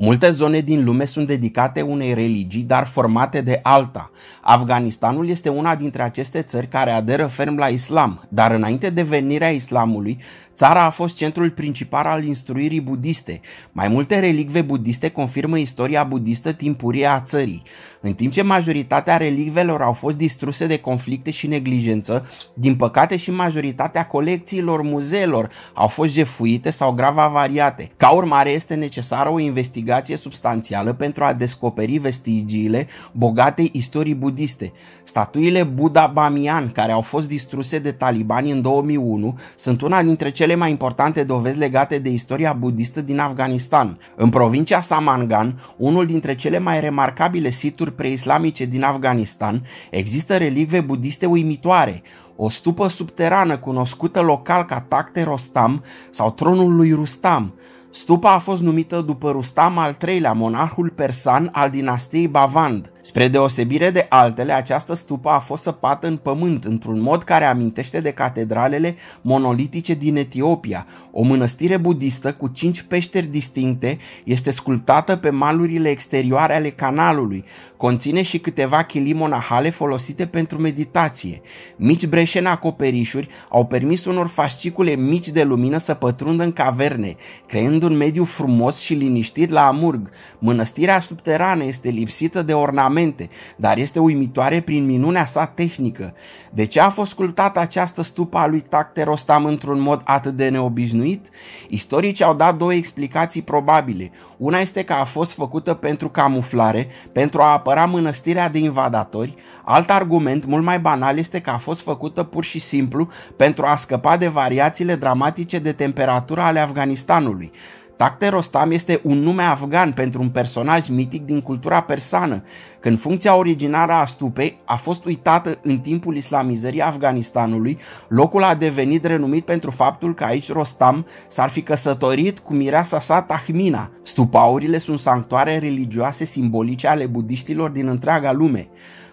Multe zone din lume sunt dedicate unei religii, dar formate de alta. Afganistanul este una dintre aceste țări care aderă ferm la islam, dar înainte de venirea islamului, țara a fost centrul principal al instruirii budiste. Mai multe relicve budiste confirmă istoria budistă timpurie a țării. În timp ce majoritatea relicvelor au fost distruse de conflicte și neglijență, din păcate și majoritatea colecțiilor muzeelor au fost jefuite sau grav avariate. Ca urmare, este necesară o investigație investigație substanțială pentru a descoperi vestigiile bogatei istorii budiste. Statuile Buddha Bamian, care au fost distruse de talibani în 2001, sunt una dintre cele mai importante dovezi legate de istoria budistă din Afganistan. În provincia Samangan, unul dintre cele mai remarcabile situri preislamice din Afganistan, există relicve budiste uimitoare, o stupă subterană cunoscută local ca Takte Rostam sau tronul lui Rustam, Stupa a fost numită după Rustam al III-lea, monarhul persan al dinastiei Bavand, Spre deosebire de altele, această stupă a fost săpată în pământ, într-un mod care amintește de catedralele monolitice din Etiopia. O mănăstire budistă cu cinci peșteri distincte este sculptată pe malurile exterioare ale canalului. Conține și câteva chilimonahale folosite pentru meditație. Mici breșe în acoperișuri au permis unor fascicule mici de lumină să pătrundă în caverne, creând un mediu frumos și liniștit la Amurg. Mănăstirea subterană este lipsită de ornament ornamente, dar este uimitoare prin minunea sa tehnică. De ce a fost sculptată această stupa a lui Tacterostam într-un mod atât de neobișnuit? Istoricii au dat două explicații probabile. Una este că a fost făcută pentru camuflare, pentru a apăra mănăstirea de invadatori. Alt argument, mult mai banal, este că a fost făcută pur și simplu pentru a scăpa de variațiile dramatice de temperatură ale Afganistanului. Takte Rostam este un nume afgan pentru un personaj mitic din cultura persană, când funcția originară a stupei a fost uitată în timpul islamizării Afganistanului, locul a devenit renumit pentru faptul că aici Rostam s-ar fi căsătorit cu mireasa sa Tahmina. Stupaurile sunt sanctuare religioase simbolice ale budiștilor din întreaga lume.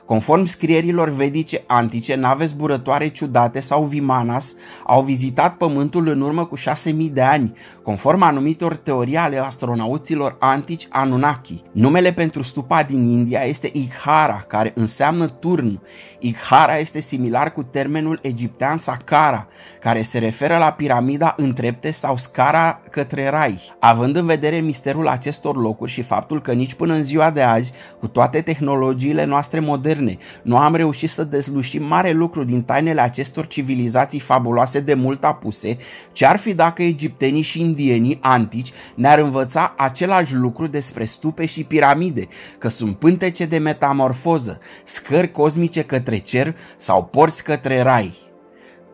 Conform scrierilor vedice antice, nave zburătoare ciudate sau vimanas au vizitat Pământul în urmă cu 6000 de ani, conform anumitor teorii ale astronauților antici Anunnaki. Numele pentru stupa din India este Ikhara, care înseamnă turn. Ikhara este similar cu termenul egiptean Sakara, care se referă la piramida întrepte sau scara către rai. Având în vedere misterul acestor locuri și faptul că nici până în ziua de azi, cu toate tehnologiile noastre moderne, moderne. Nu am reușit să dezlușim mare lucru din tainele acestor civilizații fabuloase de mult apuse, ce ar fi dacă egiptenii și indienii antici ne-ar învăța același lucru despre stupe și piramide, că sunt pântece de metamorfoză, scări cosmice către cer sau porți către rai.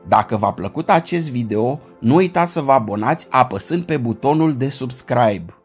Dacă v-a plăcut acest video, nu uitați să vă abonați apăsând pe butonul de subscribe.